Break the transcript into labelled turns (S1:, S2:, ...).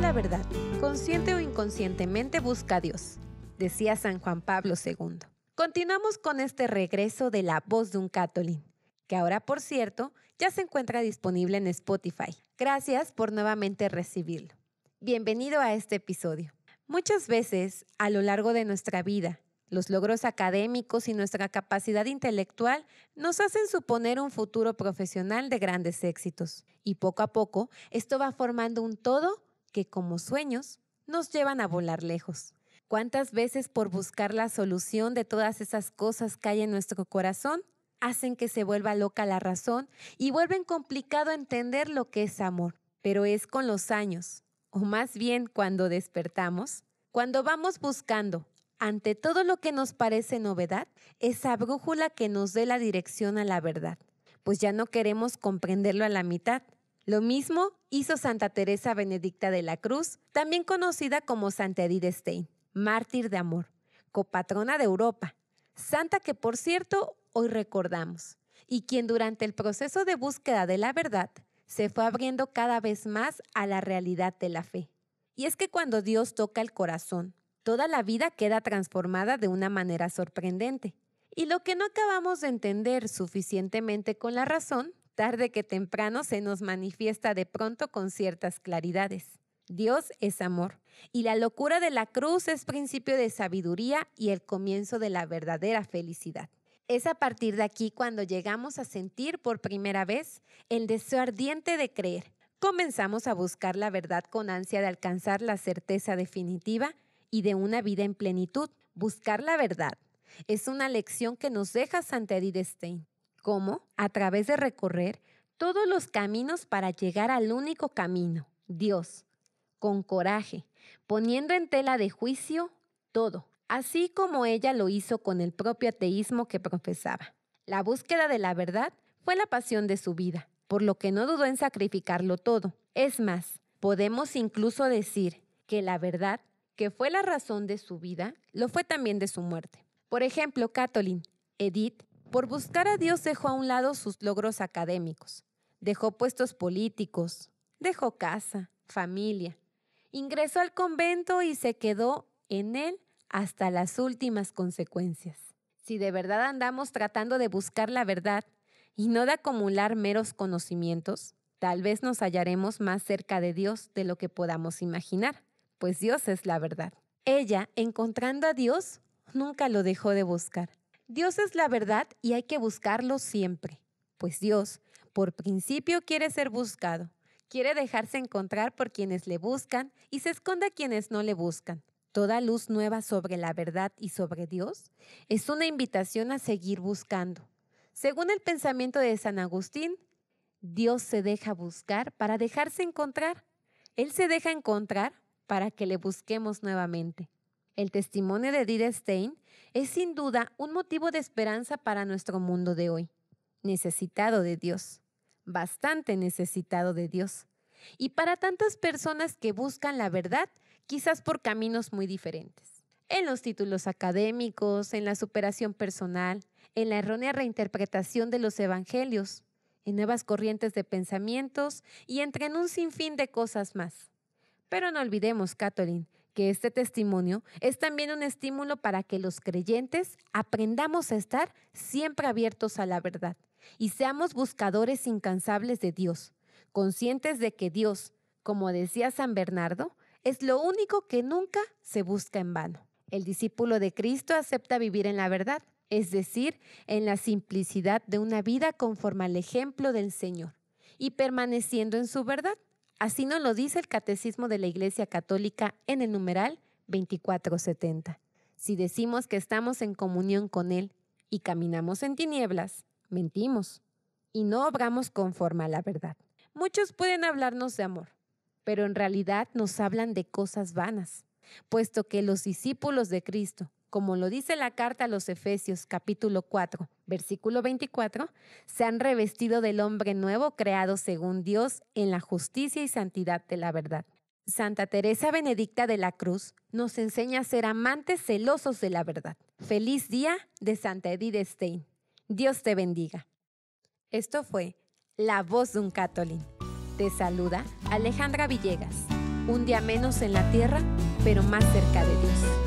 S1: la verdad, consciente o inconscientemente busca a Dios, decía San Juan Pablo II. Continuamos con este regreso de La voz de un catolín, que ahora, por cierto, ya se encuentra disponible en Spotify. Gracias por nuevamente recibirlo. Bienvenido a este episodio. Muchas veces, a lo largo de nuestra vida, los logros académicos y nuestra capacidad intelectual nos hacen suponer un futuro profesional de grandes éxitos. Y poco a poco, esto va formando un todo que como sueños nos llevan a volar lejos. ¿Cuántas veces por buscar la solución de todas esas cosas que hay en nuestro corazón hacen que se vuelva loca la razón y vuelven complicado entender lo que es amor? Pero es con los años, o más bien cuando despertamos, cuando vamos buscando, ante todo lo que nos parece novedad, esa brújula que nos dé la dirección a la verdad, pues ya no queremos comprenderlo a la mitad, lo mismo hizo Santa Teresa Benedicta de la Cruz, también conocida como Santa Edith Stein, mártir de amor, copatrona de Europa, santa que por cierto hoy recordamos, y quien durante el proceso de búsqueda de la verdad se fue abriendo cada vez más a la realidad de la fe. Y es que cuando Dios toca el corazón, toda la vida queda transformada de una manera sorprendente. Y lo que no acabamos de entender suficientemente con la razón de que temprano se nos manifiesta de pronto con ciertas claridades. Dios es amor. Y la locura de la cruz es principio de sabiduría y el comienzo de la verdadera felicidad. Es a partir de aquí cuando llegamos a sentir por primera vez el deseo ardiente de creer. Comenzamos a buscar la verdad con ansia de alcanzar la certeza definitiva y de una vida en plenitud. Buscar la verdad es una lección que nos deja Santa Edith Stein. ¿Cómo? A través de recorrer todos los caminos para llegar al único camino, Dios, con coraje, poniendo en tela de juicio todo, así como ella lo hizo con el propio ateísmo que profesaba. La búsqueda de la verdad fue la pasión de su vida, por lo que no dudó en sacrificarlo todo. Es más, podemos incluso decir que la verdad, que fue la razón de su vida, lo fue también de su muerte. Por ejemplo, Kathleen, Edith por buscar a Dios dejó a un lado sus logros académicos, dejó puestos políticos, dejó casa, familia, ingresó al convento y se quedó en él hasta las últimas consecuencias. Si de verdad andamos tratando de buscar la verdad y no de acumular meros conocimientos, tal vez nos hallaremos más cerca de Dios de lo que podamos imaginar, pues Dios es la verdad. Ella, encontrando a Dios, nunca lo dejó de buscar. Dios es la verdad y hay que buscarlo siempre, pues Dios, por principio, quiere ser buscado, quiere dejarse encontrar por quienes le buscan y se esconda a quienes no le buscan. Toda luz nueva sobre la verdad y sobre Dios es una invitación a seguir buscando. Según el pensamiento de San Agustín, Dios se deja buscar para dejarse encontrar. Él se deja encontrar para que le busquemos nuevamente. El testimonio de Edith Stein es sin duda un motivo de esperanza para nuestro mundo de hoy, necesitado de Dios, bastante necesitado de Dios, y para tantas personas que buscan la verdad, quizás por caminos muy diferentes. En los títulos académicos, en la superación personal, en la errónea reinterpretación de los evangelios, en nuevas corrientes de pensamientos y entre en un sinfín de cosas más. Pero no olvidemos, Catherine, que este testimonio es también un estímulo para que los creyentes aprendamos a estar siempre abiertos a la verdad y seamos buscadores incansables de Dios, conscientes de que Dios, como decía San Bernardo, es lo único que nunca se busca en vano. El discípulo de Cristo acepta vivir en la verdad, es decir, en la simplicidad de una vida conforme al ejemplo del Señor y permaneciendo en su verdad. Así nos lo dice el Catecismo de la Iglesia Católica en el numeral 2470. Si decimos que estamos en comunión con Él y caminamos en tinieblas, mentimos y no obramos conforme a la verdad. Muchos pueden hablarnos de amor, pero en realidad nos hablan de cosas vanas, puesto que los discípulos de Cristo, como lo dice la carta a los Efesios capítulo 4, versículo 24, se han revestido del hombre nuevo creado según Dios en la justicia y santidad de la verdad. Santa Teresa Benedicta de la Cruz nos enseña a ser amantes celosos de la verdad. Feliz día de Santa Edith Stein. Dios te bendiga. Esto fue La voz de un catolín. Te saluda Alejandra Villegas. Un día menos en la tierra, pero más cerca de Dios.